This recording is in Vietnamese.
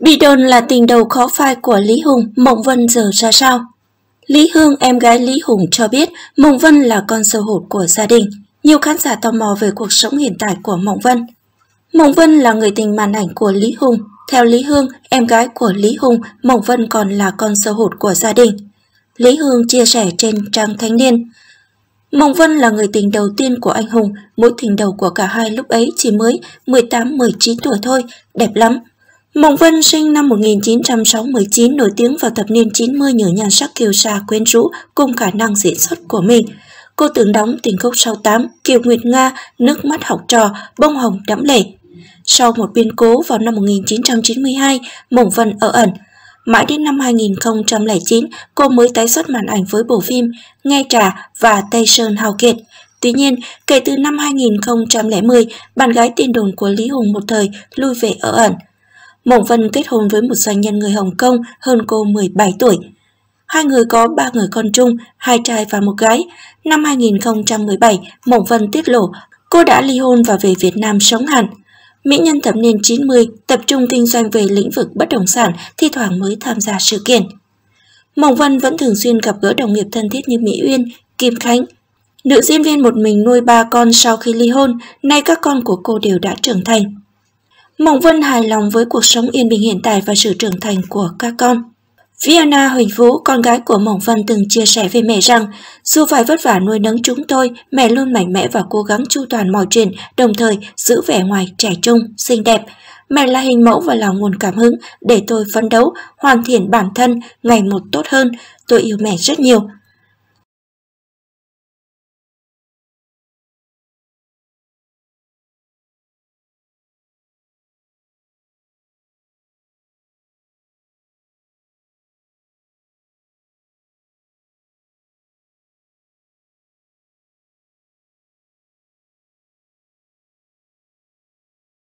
bị đồn là tình đầu khó phai của Lý Hùng, Mộng Vân giờ ra sao? Lý Hương, em gái Lý Hùng cho biết Mộng Vân là con sâu hụt của gia đình. Nhiều khán giả tò mò về cuộc sống hiện tại của Mộng Vân. Mộng Vân là người tình màn ảnh của Lý Hùng. Theo Lý Hương, em gái của Lý Hùng, Mộng Vân còn là con sâu hụt của gia đình. Lý Hương chia sẻ trên trang Thanh Niên. Mộng Vân là người tình đầu tiên của anh Hùng, mối tình đầu của cả hai lúc ấy chỉ mới 18-19 tuổi thôi, đẹp lắm, Mộng Vân sinh năm 1969 nổi tiếng vào thập niên 90 nhờ nhan sắc kiều sa quyến rũ cùng khả năng diễn xuất của mình. Cô từng đóng Tình khúc sau tám, Kiều Nguyệt Nga, Nước mắt học trò, Bông hồng đẫm lệ. Sau một biến cố vào năm 1992, Mộng Vân ở ẩn. Mãi đến năm 2009, cô mới tái xuất màn ảnh với bộ phim Nghe Trà và Tây Sơn Hào Kiệt. Tuy nhiên, kể từ năm 2010, bạn gái tiền đồn của Lý Hùng một thời lui về ở ẩn. Mộng Vân kết hôn với một doanh nhân người Hồng Kông hơn cô 17 tuổi. Hai người có ba người con chung, hai trai và một gái. Năm 2017, Mộng Vân tiết lộ cô đã ly hôn và về Việt Nam sống hẳn. Mỹ nhân thập niên 90 tập trung kinh doanh về lĩnh vực bất động sản, thi thoảng mới tham gia sự kiện. Mộng Vân vẫn thường xuyên gặp gỡ đồng nghiệp thân thiết như Mỹ Uyên, Kim Khánh. Nữ diễn viên một mình nuôi ba con sau khi ly hôn, nay các con của cô đều đã trưởng thành. Mộng Vân hài lòng với cuộc sống yên bình hiện tại và sự trưởng thành của các con. Vienna Huỳnh Vũ, con gái của Mộng Vân từng chia sẻ với mẹ rằng, dù phải vất vả nuôi nấng chúng tôi, mẹ luôn mạnh mẽ và cố gắng chu toàn mọi chuyện, đồng thời giữ vẻ ngoài trẻ trung, xinh đẹp. Mẹ là hình mẫu và là nguồn cảm hứng để tôi phấn đấu, hoàn thiện bản thân ngày một tốt hơn. Tôi yêu mẹ rất nhiều,